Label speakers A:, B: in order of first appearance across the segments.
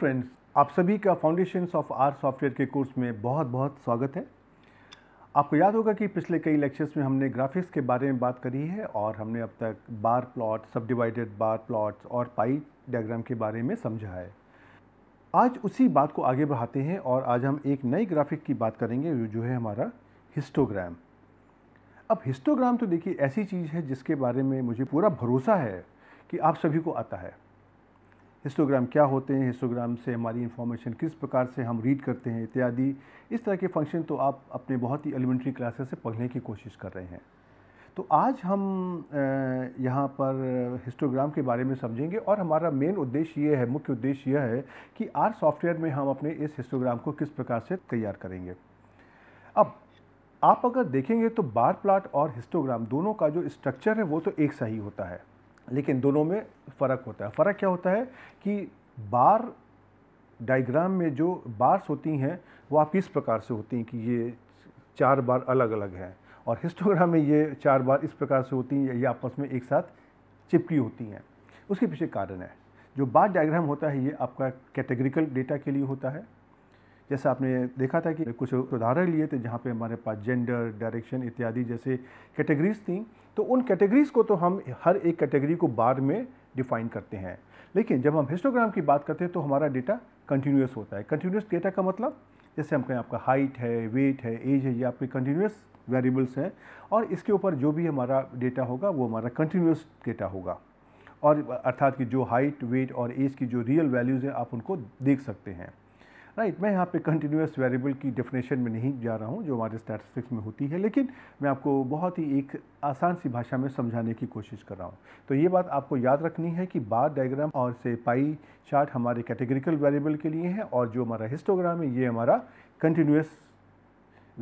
A: Friends आप सभी का फाउंडेशंस ऑफ आर सॉफ्टवेयर के कोर्स में बहुत बहुत स्वागत है आपको याद होगा कि पिछले कई लेक्चर्स में हमने ग्राफिक्स के बारे में बात करी है और हमने अब तक bar plot subdivided bar plots और पाई डायग्राम के बारे में समझा है आज उसी बात को आगे बढ़ाते हैं और आज हम एक नई ग्राफिक की बात करेंगे जो है हमारा हिस्टोग्राम अब हिस्टोग्राम तो देखिए ऐसी चीज़ है जिसके बारे में मुझे पूरा भरोसा है कि आप सभी को आता है हिस्टोग्राम क्या होते हैं हिस्टोग्राम से हमारी इन्फॉर्मेशन किस प्रकार से हम रीड करते हैं इत्यादि इस तरह के फंक्शन तो आप अपने बहुत ही एलिमेंट्री क्लासेस से पढ़ने की कोशिश कर रहे हैं तो आज हम यहाँ पर हिस्टोग्राम के बारे में समझेंगे और हमारा मेन उद्देश्य ये है मुख्य उद्देश्य यह है कि आर सॉफ्टवेयर में हम अपने इस हिस्टोग्राम को किस प्रकार से तैयार करेंगे अब आप अगर देखेंगे तो बार प्लाट और हिस्टोग्राम दोनों का जो स्ट्रक्चर है वो तो एक सा ही होता है लेकिन दोनों में फ़र्क होता है फ़र्क क्या होता है कि बार डायग्राम में जो बार्स होती हैं वो आप किस प्रकार से होती हैं कि ये चार बार अलग अलग हैं और हिस्टोग्राम में ये चार बार इस प्रकार से होती हैं ये आपस में एक साथ चिपकी होती हैं उसके पीछे कारण है जो बार डायग्राम होता है ये आपका कैटेगरिकल डेटा के लिए होता है जैसे आपने देखा था कि कुछ उदाहरण लिए थे जहाँ पे हमारे पास जेंडर डायरेक्शन इत्यादि जैसे कैटेगरीज थी तो उन कैटेगरीज़ को तो हम हर एक कैटेगरी को बार में डिफाइन करते हैं लेकिन जब हम हिस्टोग्राम की बात करते हैं तो हमारा डेटा कंटिन्यूस होता है कंटिन्यूस डेटा का मतलब जैसे हम कहें आपका हाइट है वेट है एज है ये आपके कंटिन्यूस वेरिएबल्स हैं और इसके ऊपर जो भी हमारा डेटा होगा वो हमारा कंटिन्यूस डेटा होगा और अर्थात कि जो हाइट वेट और एज की जो रियल वैल्यूज़ हैं आप उनको देख सकते हैं राइट right, मैं यहाँ पे कंटिन्यूस वेरिएबल की डेफिनेशन में नहीं जा रहा हूँ जो हमारे स्टैटिस्टिक्स में होती है लेकिन मैं आपको बहुत ही एक आसान सी भाषा में समझाने की कोशिश कर रहा हूँ तो ये बात आपको याद रखनी है कि बार डायग्राम और से पाई चार्ट हमारे कैटेगरिकल वेरिएबल के लिए हैं और जो हमारा हिस्टोग्राम है ये हमारा कंटिन्यूस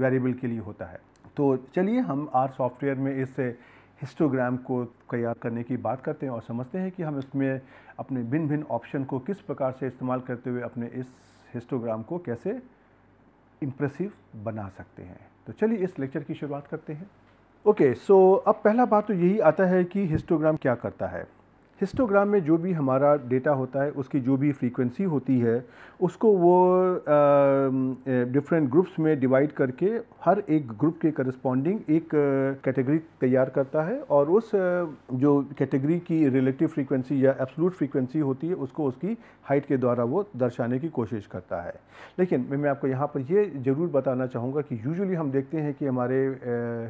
A: वेरिएबल के लिए होता है तो चलिए हम आर सॉफ्टवेयर में इस हिस्टोग्राम को तैयार करने की बात करते हैं और समझते हैं कि हम इसमें अपने भिन्न भिन्न ऑप्शन को किस प्रकार से इस्तेमाल करते हुए अपने इस हिस्टोग्राम को कैसे इम्प्रेसिव बना सकते हैं तो चलिए इस लेक्चर की शुरुआत करते हैं ओके okay, सो so अब पहला बात तो यही आता है कि हिस्टोग्राम क्या करता है हिस्टोग्राम में जो भी हमारा डेटा होता है उसकी जो भी फ्रीक्वेंसी होती है उसको वो डिफरेंट ग्रुप्स में डिवाइड करके हर एक ग्रुप के करस्पॉन्डिंग एक कैटेगरी तैयार करता है और उस जो कैटेगरी की रिलेटिव फ्रीक्वेंसी या एब्सोलूट फ्रीक्वेंसी होती है उसको उसकी हाइट के द्वारा वो दर्शाने की कोशिश करता है लेकिन मैं आपको यहाँ पर ये ज़रूर बताना चाहूँगा कि यूजुअली हम देखते हैं कि हमारे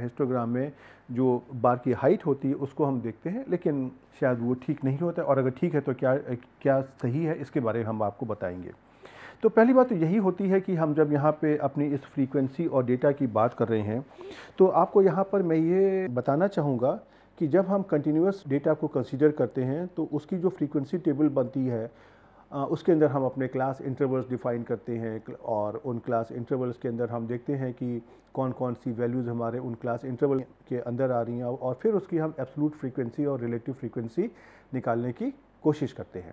A: हिस्टोग्राम में जो बार की हाइट होती है उसको हम देखते हैं लेकिन शायद वो ठीक नहीं होता और अगर ठीक है तो क्या क्या सही है इसके बारे में हम आपको बताएंगे तो पहली बात तो यही होती है कि हम जब यहाँ पे अपनी इस फ्रीक्वेंसी और डेटा की बात कर रहे हैं तो आपको यहाँ पर मैं ये बताना चाहूँगा कि जब हम कंटिन्यूस डेटा को कंसीडर करते हैं तो उसकी जो फ्रीक्वेंसी टेबल बनती है उसके अंदर हम अपने क्लास इंटरवल्स डिफ़ाइन करते हैं और उन क्लास इंटरवल्स के अंदर हम देखते हैं कि कौन कौन सी वैल्यूज़ हमारे उन क्लास इंटरवल के अंदर आ रही हैं और फिर उसकी हम एब्सलूट फ्रीक्वेंसी और रिलेटिव फ्रीक्वेंसी निकालने की कोशिश करते हैं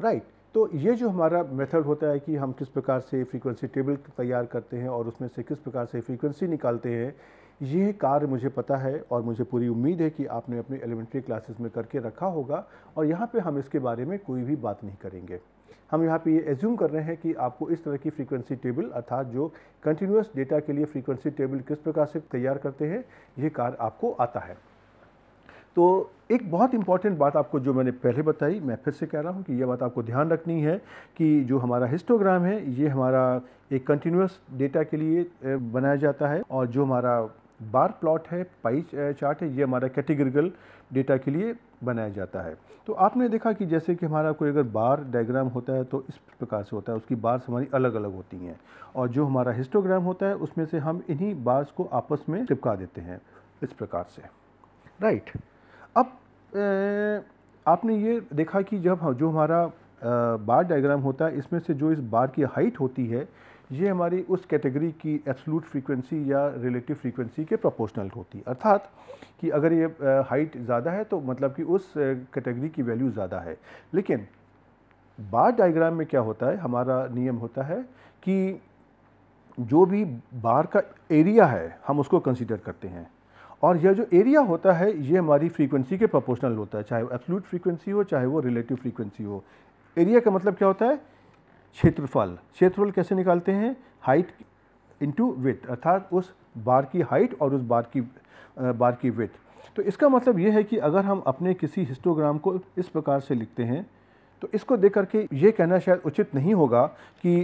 A: राइट right. तो ये जो हमारा मेथड होता है कि हम किस प्रकार से फ्रीक्वेंसी टेबल तैयार करते हैं और उसमें से किस प्रकार से फ्रीक्वेंसी निकालते हैं ये कार्य मुझे पता है और मुझे पूरी उम्मीद है कि आपने अपने एलिमेंट्री क्लासेस में करके रखा होगा और यहाँ पे हम इसके बारे में कोई भी बात नहीं करेंगे हम यहाँ पे ये एज्यूम कर रहे हैं कि आपको इस तरह की फ्रीक्वेंसी टेबल अर्थात जो कंटिन्यूस डेटा के लिए फ्रीक्वेंसी टेबल किस प्रकार से तैयार करते हैं ये कार्य आपको आता है तो एक बहुत इंपॉर्टेंट बात आपको जो मैंने पहले बताई मैं फिर से कह रहा हूँ कि यह बात आपको ध्यान रखनी है कि जो हमारा हिस्टोग्राम है ये हमारा एक कंटिन्यूस डेटा के लिए बनाया जाता है और जो हमारा बार प्लॉट है पाई चार्ट है ये हमारा कैटेगरिकल डेटा के लिए बनाया जाता है तो आपने देखा कि जैसे कि हमारा कोई अगर बार डायग्राम होता है तो इस प्रकार से होता है उसकी बार्स हमारी अलग अलग होती हैं और जो हमारा हिस्टोग्राम होता है उसमें से हम इन्हीं बार्स को आपस में चिपका देते हैं इस प्रकार से राइट अब ए, आपने ये देखा कि जब जो हमारा बार डायग्राम होता है इसमें से जो इस बार की हाइट होती है ये हमारी उस कैटेगरी की एब्सलूट फ्रीक्वेंसी या रिलेटिव फ्रीक्वेंसी के प्रोपोर्शनल होती है अर्थात कि अगर ये हाइट ज़्यादा है तो मतलब कि उस कैटेगरी की वैल्यू ज़्यादा है लेकिन बार डायग्राम में क्या होता है हमारा नियम होता है कि जो भी बार का एरिया है हम उसको कंसिडर करते हैं और यह जो एरिया होता है ये हमारी फ्रीक्वेंसी के प्रोपोर्शनल होता है चाहे वो एब्सोल्यूट फ्रीक्वेंसी हो चाहे वो रिलेटिव फ्रीक्वेंसी हो एरिया का मतलब क्या होता है क्षेत्रफल क्षेत्रफल कैसे निकालते हैं हाइट इंटू विथ अर्थात उस बार की हाइट और उस बार की बार की विथ तो इसका मतलब ये है कि अगर हम अपने किसी हिस्टोग्राम को इस प्रकार से लिखते हैं तो इसको देख करके ये कहना शायद उचित नहीं होगा कि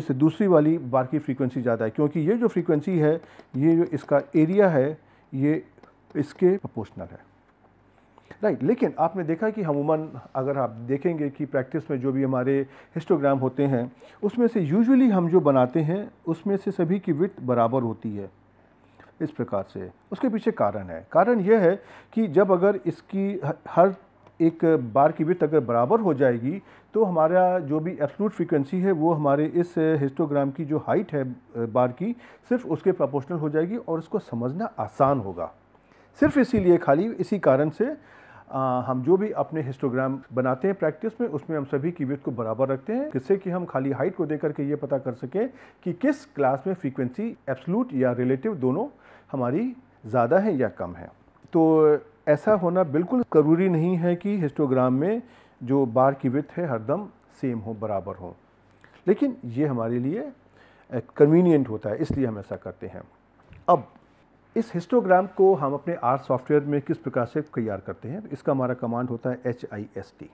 A: इस दूसरी वाली बार की फ्रीक्वेंसी ज़्यादा है क्योंकि ये जो फ्रीक्वेंसी है ये जो इसका एरिया है ये इसके प्रपोर्शनल है राइट right, लेकिन आपने देखा कि हमूमन अगर आप देखेंगे कि प्रैक्टिस में जो भी हमारे हिस्टोग्राम होते हैं उसमें से यूजुअली हम जो बनाते हैं उसमें से सभी की विथ बराबर होती है इस प्रकार से उसके पीछे कारण है कारण यह है कि जब अगर इसकी हर एक बार की विथ अगर बराबर हो जाएगी तो हमारा जो भी एप्सलूट फ्रीक्वेंसी है वो हमारे इस हिस्टोग्राम की जो हाइट है बार की सिर्फ उसके प्रोपोर्शनल हो जाएगी और उसको समझना आसान होगा सिर्फ इसीलिए खाली इसी कारण से आ, हम जो भी अपने हिस्टोग्राम बनाते हैं प्रैक्टिस में उसमें हम सभी की वेट को बराबर रखते हैं जिससे कि हम खाली हाइट को दे करके ये पता कर सकें कि किस क्लास में फ्रीक्वेंसी एब्सलूट या रिलेटिव दोनों हमारी ज़्यादा है या कम है तो ऐसा होना बिल्कुल ज़रूरी नहीं है कि हिस्टोग्राम में जो बार की विथ है हरदम सेम हो बराबर हो लेकिन ये हमारे लिए कन्वीनियंट होता है इसलिए हम ऐसा करते हैं अब इस हिस्टोग्राम को हम अपने आर सॉफ्टवेयर में किस प्रकार से तैयार करते हैं इसका हमारा कमांड होता है एच आई एस टी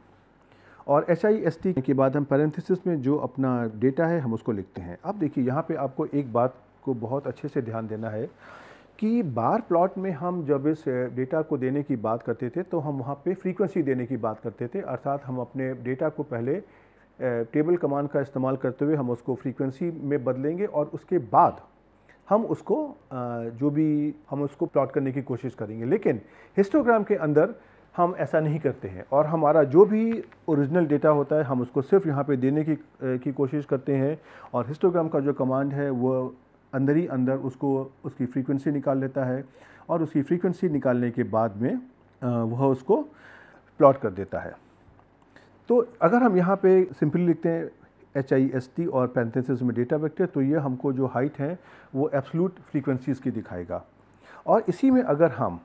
A: और एच आई एस टी के बाद हम पैरेंथिस में जो अपना डेटा है हम उसको लिखते हैं अब देखिए यहाँ पे आपको एक बात को बहुत अच्छे से ध्यान देना है कि बार प्लॉट में हम जब इस डेटा को देने की बात करते थे तो हम वहाँ पे फ्रीक्वेंसी देने की बात करते थे अर्थात हम अपने डेटा को पहले टेबल कमांड का इस्तेमाल करते हुए हम उसको फ्रीक्वेंसी में बदलेंगे और उसके बाद हम उसको जो भी हम उसको प्लॉट करने की कोशिश करेंगे लेकिन हिस्टोग्राम के अंदर हम ऐसा नहीं करते हैं और हमारा जो भी ओरिजिनल डेटा होता है हम उसको सिर्फ यहाँ पे देने की की कोशिश करते हैं और हिस्टोग्राम का जो कमांड है वो अंदर ही अंदर उसको उसकी फ्रीक्वेंसी निकाल लेता है और उसकी फ्रीक्वेंसी निकालने के बाद में वह उसको प्लॉट कर देता है तो अगर हम यहाँ पे सिंपली लिखते हैं एच आई एस टी और पैंथेसिस में डेटा वेक्टर तो ये हमको जो हाइट है वो एब्सलूट फ्रीक्वेंसीज़ की दिखाएगा और इसी में अगर हम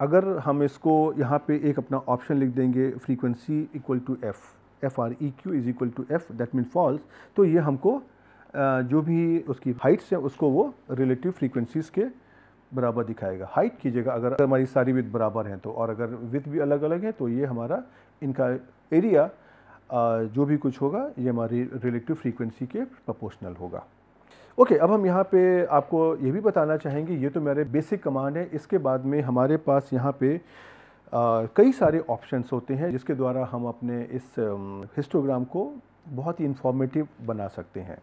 A: अगर हम इसको यहाँ पे एक अपना ऑप्शन लिख देंगे frequency equal to F F R E Q is equal to F that mean false तो ये हमको जो भी उसकी हाइट्स हैं उसको वो रिलेटिव फ्रीक्वेंसीज़ के बराबर दिखाएगा हाइट कीजिएगा अगर हमारी सारी विथ बराबर हैं तो और अगर विथ भी अलग अलग है तो ये हमारा इनका एरिया जो भी कुछ होगा ये हमारी रिलेटिव फ्रीक्वेंसी के प्रपोर्शनल होगा ओके अब हम यहाँ पे आपको ये भी बताना चाहेंगे ये तो मेरे बेसिक कमांड है इसके बाद में हमारे पास यहाँ पे कई सारे ऑप्शंस होते हैं जिसके द्वारा हम अपने इस हिस्टोग्राम को बहुत ही इन्फॉर्मेटिव बना सकते हैं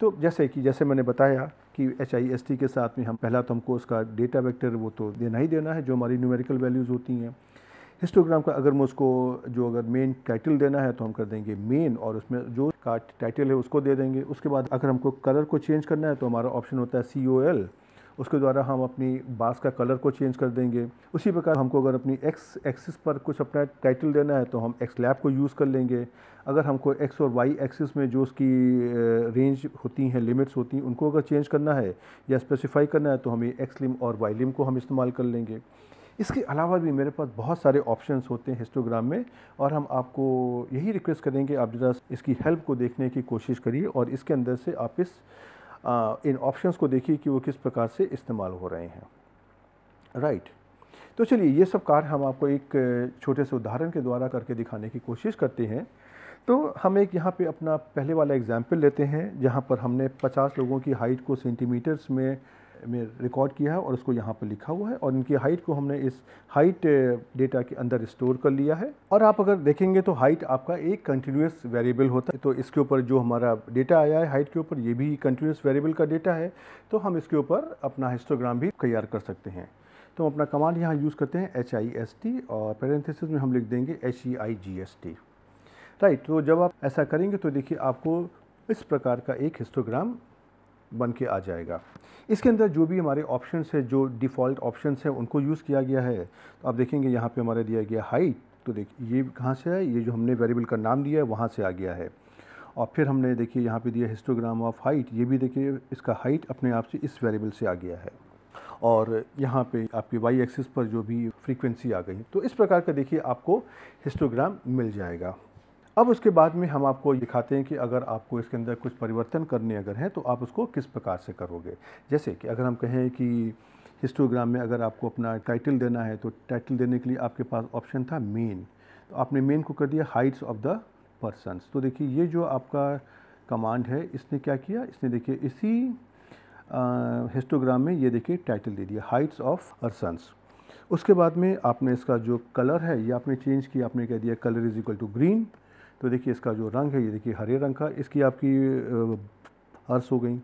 A: तो जैसे कि जैसे मैंने बताया कि एच आई एस टी के साथ में हम पहला तो हमको उसका डेटा वेक्टर वो तो देना ही देना है जो हमारी न्यूमेरिकल वैल्यूज़ होती हैं हिस्टोग्राम का अगर मुझको उसको जो अगर मेन टाइटल देना है तो हम कर देंगे मेन और उसमें जो का टाइटल है उसको दे देंगे उसके बाद अगर हमको कलर को चेंज करना है तो हमारा ऑप्शन होता है सी ओ एल उसके द्वारा हम अपनी बास का कलर को चेंज कर देंगे उसी प्रकार हमको अगर अपनी एक्स एक्सिस पर कुछ अपना टाइटल देना है तो हम एक्स लैब को यूज़ कर लेंगे अगर हमको एक्स और वाई एक्सिस में जो उसकी रेंज होती हैं लिमिट्स होती हैं उनको अगर चेंज करना है या स्पेसिफाई करना है तो हमें एक्स लिम और वाई लिम को हम इस्तेमाल कर लेंगे इसके अलावा भी मेरे पास बहुत सारे ऑप्शंस होते हैं हिस्टोग्राम में और हम आपको यही रिक्वेस्ट करेंगे आप ज़रा इसकी हेल्प को देखने की कोशिश करिए और इसके अंदर से आप इस आ, इन ऑप्शंस को देखिए कि वो किस प्रकार से इस्तेमाल हो रहे हैं राइट right. तो चलिए ये सब कार्य हम आपको एक छोटे से उदाहरण के द्वारा करके दिखाने की कोशिश करते हैं तो हम एक यहाँ पे अपना पहले वाला एग्जाम्पल लेते हैं जहाँ पर हमने 50 लोगों की हाइट को सेंटीमीटर्स में में रिकॉर्ड किया है और उसको यहाँ पर लिखा हुआ है और इनकी हाइट को हमने इस हाइट डेटा के अंदर स्टोर कर लिया है और आप अगर देखेंगे तो हाइट आपका एक कंटिन्यूस वेरिएबल होता है तो इसके ऊपर जो हमारा डेटा आया है हाइट के ऊपर ये भी कंटिन्यूस वेरिएबल का डेटा है तो हम इसके ऊपर अपना हिस्टोग्राम भी तैयार कर सकते हैं तो हम अपना कमांड यहाँ यूज़ करते हैं एच आई एस टी और पैरेंथेसिस में हम लिख देंगे H E I G S T right तो जब आप ऐसा करेंगे तो देखिए आपको इस प्रकार का एक हिस्टोग्राम बन के आ जाएगा इसके अंदर जो भी हमारे ऑप्शन है जो डिफ़ॉल्ट ऑप्शन है उनको यूज़ किया गया है तो आप देखेंगे यहाँ पर हमारा दिया गया हाइट तो देखिए ये कहाँ से है ये जो हमने वेरिएबल का नाम दिया है वहाँ से आ गया है और फिर हमने देखिए यहाँ पे दिया हिस्टोग्राम ऑफ हाइट ये भी देखिए इसका हाइट अपने आप से इस वेरिएबल से आ गया है और यहाँ पे आपकी वाई एक्सिस पर जो भी फ्रीक्वेंसी आ गई तो इस प्रकार का देखिए आपको हिस्टोग्राम मिल जाएगा अब उसके बाद में हम आपको दिखाते हैं कि अगर आपको इसके अंदर कुछ परिवर्तन करने अगर हैं तो आप उसको किस प्रकार से करोगे जैसे कि अगर हम कहें कि हिस्टोग्राम में अगर आपको अपना टाइटल देना है तो टाइटल देने के लिए आपके पास ऑप्शन था मेन तो आपने मेन को कर दिया हाइट्स ऑफ द पर्सनस तो देखिए ये जो आपका कमांड है इसने क्या किया इसने देखिए इसी हिस्टोग्राम में ये देखिए टाइटल दे दिया हाइट्स ऑफ पर्सनस उसके बाद में आपने इसका जो कलर है ये आपने चेंज किया आपने कह दिया colour is equal to green तो देखिए इसका जो रंग है ये देखिए हरे रंग का इसकी आपकी हर्स हो गई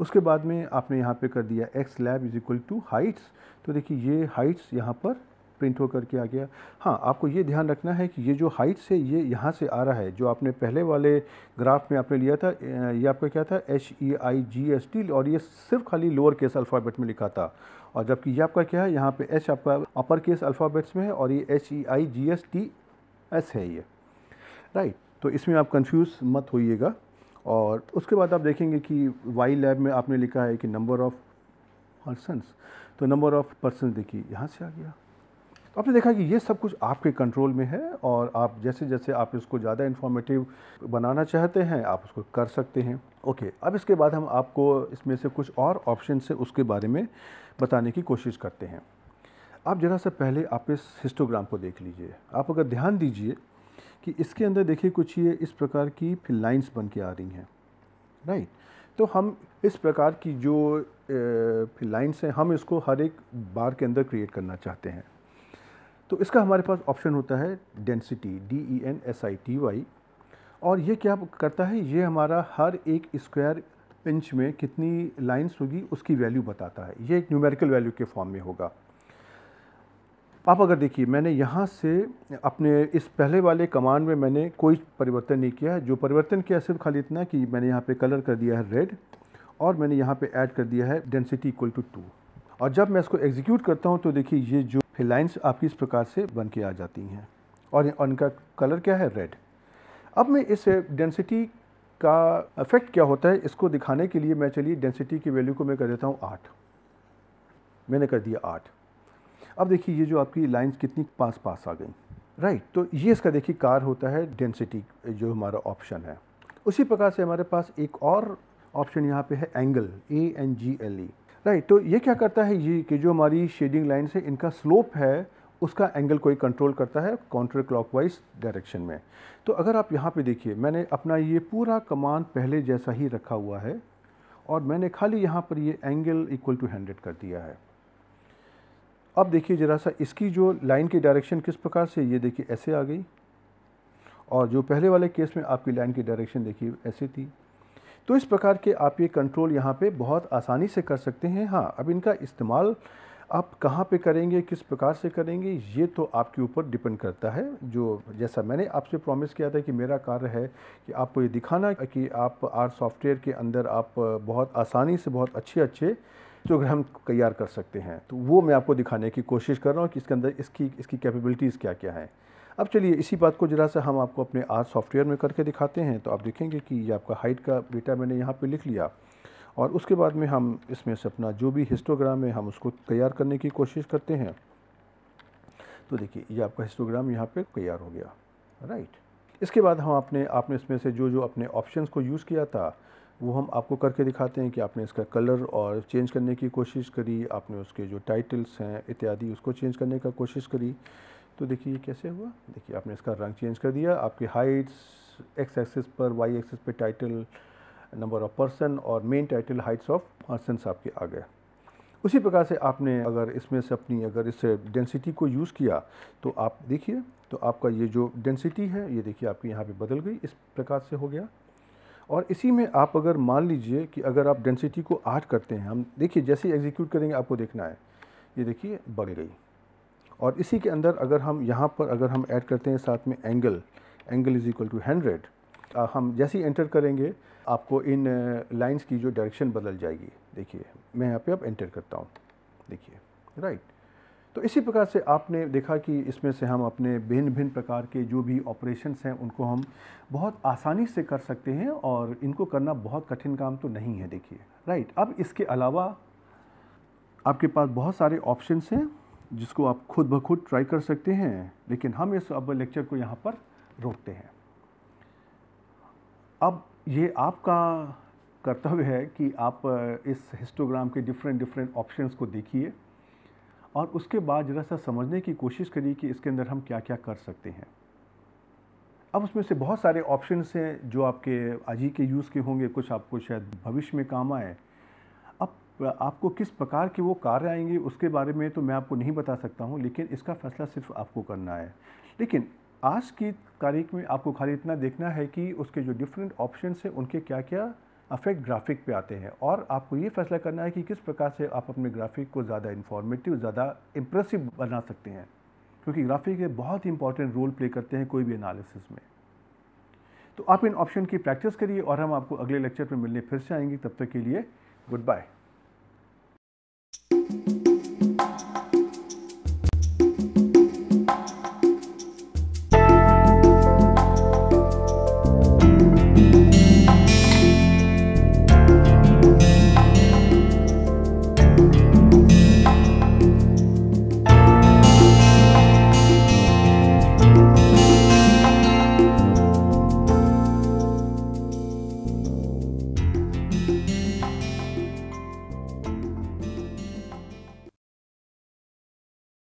A: उसके बाद में आपने यहाँ पे कर दिया X lab is equal to heights तो देखिए ये हाइट्स यहाँ पर प्रिंट होकर के आ गया हाँ आपको ये ध्यान रखना है कि ये जो हाइट्स है ये यहाँ से आ रहा है जो आपने पहले वाले ग्राफ में आपने लिया था ये आपका क्या था H E I G S T और ये सिर्फ खाली लोअर केस अल्फ़ाबेट में लिखा था और जबकि ये आपका क्या है यहाँ पे एच आपका अपर केस अल्फ़ाबेट्स में है और ये H E I G S T S है ये राइट तो इसमें आप कंफ्यूज मत होइएगा और उसके बाद आप देखेंगे कि वाई लैब में आपने लिखा है कि नंबर ऑफ़ पर्सनस तो नंबर ऑफ़ पर्सन देखिए यहाँ से आ गया तो आपने देखा कि ये सब कुछ आपके कंट्रोल में है और आप जैसे जैसे आप इसको ज़्यादा इन्फॉर्मेटिव बनाना चाहते हैं आप उसको कर सकते हैं ओके अब इसके बाद हम आपको इसमें से कुछ और ऑप्शन से उसके बारे में बताने की कोशिश करते हैं आप ज़रा से पहले आप इस हिस्टोग्राम को देख लीजिए आप अगर ध्यान दीजिए कि इसके अंदर देखिए कुछ ये इस प्रकार की फिर लाइन्स बन के आ रही हैं राइट तो हम इस प्रकार की जो फिर लाइन्स हैं हम इसको हर एक बार के अंदर क्रिएट करना चाहते हैं तो इसका हमारे पास ऑप्शन होता है density D E N S I T Y और ये क्या करता है ये हमारा हर एक स्क्वायर इंच में कितनी लाइन्स होगी उसकी वैल्यू बताता है ये एक न्यूमेरिकल वैल्यू के फॉर्म में होगा आप अगर देखिए मैंने यहाँ से अपने इस पहले वाले कमांड में मैंने कोई परिवर्तन नहीं किया है जो परिवर्तन किया सिर्फ खाली इतना कि मैंने यहाँ पे कलर कर दिया है रेड और मैंने यहाँ पे ऐड कर दिया है डेंसिटी इक्वल टू टू और जब मैं इसको एग्जीक्यूट करता हूँ तो देखिए ये जो लाइन्स आपकी इस प्रकार से बन के आ जाती हैं और उनका कलर क्या है रेड अब मैं इस डेंसिटी का इफेक्ट क्या होता है इसको दिखाने के लिए मैं चलिए डेंसिटी की वैल्यू को मैं कर देता हूँ आठ मैंने कर दिया आठ अब देखिए ये जो आपकी लाइंस कितनी पास पास आ गई राइट तो ये इसका देखिए कार होता है डेंसिटी जो हमारा ऑप्शन है उसी प्रकार से हमारे पास एक और ऑप्शन यहाँ पे है angle A N G L E right तो ये क्या करता है ये कि जो हमारी शेडिंग लाइन है इनका स्लोप है उसका एंगल कोई कंट्रोल करता है काउंटर क्लॉकवाइज डायरेक्शन में तो अगर आप यहाँ पे देखिए मैंने अपना ये पूरा कमान पहले जैसा ही रखा हुआ है और मैंने खाली यहाँ पर ये एंगल इक्वल टू हंड्रेड कर दिया है अब देखिए ज़रा सा इसकी जो लाइन की डायरेक्शन किस प्रकार से ये देखिए ऐसे आ गई और जो पहले वाले केस में आपकी लाइन की डायरेक्शन देखिए ऐसे थी तो इस प्रकार के आप ये कंट्रोल यहाँ पे बहुत आसानी से कर सकते हैं हाँ अब इनका इस्तेमाल आप कहाँ पे करेंगे किस प्रकार से करेंगे ये तो आपके ऊपर डिपेंड करता है जो जैसा मैंने आपसे प्रॉमिस किया था कि मेरा कार्य है कि आपको ये दिखाना कि आप आर सॉफ्टवेयर के अंदर आप बहुत आसानी से बहुत अच्छे अच्छे हिस्टोग्राम तैयार कर सकते हैं तो वो मैं आपको दिखाने की कोशिश कर रहा हूँ कि इसके अंदर इसकी इसकी कैपेबिलिटीज़ क्या क्या हैं अब चलिए इसी बात को ज़रा सा हम आपको अपने आर सॉफ्टवेयर में करके दिखाते हैं तो आप देखेंगे कि ये आपका हाइट का डेटा मैंने यहाँ पर लिख लिया और उसके बाद में हम इसमें से अपना जो भी हिस्टोग्राम है हम उसको तैयार करने की कोशिश करते हैं तो देखिए ये आपका हिस्टोग्राम यहाँ पर तैयार हो गया राइट इसके बाद हम अपने आपने इसमें से जो जो अपने ऑप्शन को यूज़ किया था वो हम आपको करके दिखाते हैं कि आपने इसका कलर और चेंज करने की कोशिश करी आपने उसके जो टाइटल्स हैं इत्यादि उसको चेंज करने का कोशिश करी तो देखिए ये कैसे हुआ देखिए आपने इसका रंग चेंज कर दिया आपकी हाइट्स एक्स एक्सिस पर वाई एक्सिस पर टाइटल नंबर ऑफ़ पर्सन और main title heights of persons आपके आ गए उसी प्रकार से आपने अगर इसमें से अपनी अगर इस डेंसिटी को यूज़ किया तो आप देखिए तो आपका ये जो डेंसिटी है ये देखिए आपकी यहाँ पे बदल गई इस प्रकार से हो गया और इसी में आप अगर मान लीजिए कि अगर आप डेंसिटी को आठ करते हैं हम देखिए जैसे एग्जीक्यूट करेंगे आपको देखना है ये देखिए बढ़ गई और इसी के अंदर अगर हम यहाँ पर अगर हम ऐड करते हैं साथ में angle angle is equal to hundred हम जैसे ही एंटर करेंगे आपको इन लाइंस की जो डायरेक्शन बदल जाएगी देखिए मैं यहाँ पे अब एंटर करता हूँ देखिए राइट तो इसी प्रकार से आपने देखा कि इसमें से हम अपने भिन्न भिन्न प्रकार के जो भी ऑपरेशंस हैं उनको हम बहुत आसानी से कर सकते हैं और इनको करना बहुत कठिन काम तो नहीं है देखिए राइट अब इसके अलावा आपके पास बहुत सारे ऑप्शंस हैं जिसको आप खुद ब खुद ट्राई कर सकते हैं लेकिन हम इस अब लेक्चर को यहाँ पर रोकते हैं अब ये आपका कर्तव्य है कि आप इस हिस्टोग्राम के डिफरेंट डिफरेंट ऑप्शंस को देखिए और उसके बाद ज़रा सा समझने की कोशिश करिए कि इसके अंदर हम क्या क्या कर सकते हैं अब उसमें से बहुत सारे ऑप्शन हैं जो आपके आज ही के यूज़ के होंगे कुछ आपको शायद भविष्य में काम आए अब आपको किस प्रकार के वो कार्य आएंगे उसके बारे में तो मैं आपको नहीं बता सकता हूँ लेकिन इसका फ़ैसला सिर्फ आपको करना है लेकिन आज की तारीख में आपको खाली इतना देखना है कि उसके जो डिफरेंट ऑप्शन हैं उनके क्या क्या अफेक्ट ग्राफिक पे आते हैं और आपको ये फैसला करना है कि किस प्रकार से आप अपने ग्राफिक को ज़्यादा इन्फॉर्मेटिव ज़्यादा इम्प्रेसिव बना सकते हैं क्योंकि ग्राफिक एक बहुत ही इंपॉर्टेंट रोल प्ले करते हैं कोई भी एनालिसिस में तो आप इन ऑप्शन की प्रैक्टिस करिए और हम आपको अगले लेक्चर में मिलने फिर से आएंगे तब तक के लिए गुड बाय